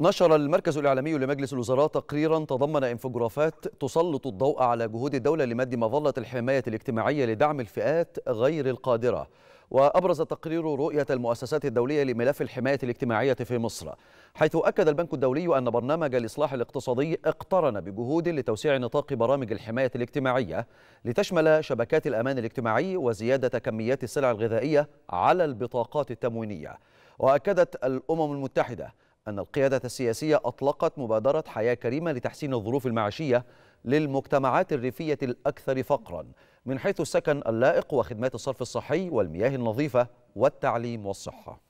نشر المركز الإعلامي لمجلس الوزراء تقريرا تضمن انفجرافات تسلط الضوء على جهود الدولة لمد مظلة الحماية الاجتماعية لدعم الفئات غير القادرة وأبرز التقرير رؤية المؤسسات الدولية لملف الحماية الاجتماعية في مصر حيث أكد البنك الدولي أن برنامج الإصلاح الاقتصادي اقترن بجهود لتوسيع نطاق برامج الحماية الاجتماعية لتشمل شبكات الأمان الاجتماعي وزيادة كميات السلع الغذائية على البطاقات التموينية وأكدت الأمم المتحدة أن القيادة السياسية أطلقت مبادرة حياة كريمة لتحسين الظروف المعيشية للمجتمعات الريفية الأكثر فقرا من حيث السكن اللائق وخدمات الصرف الصحي والمياه النظيفة والتعليم والصحة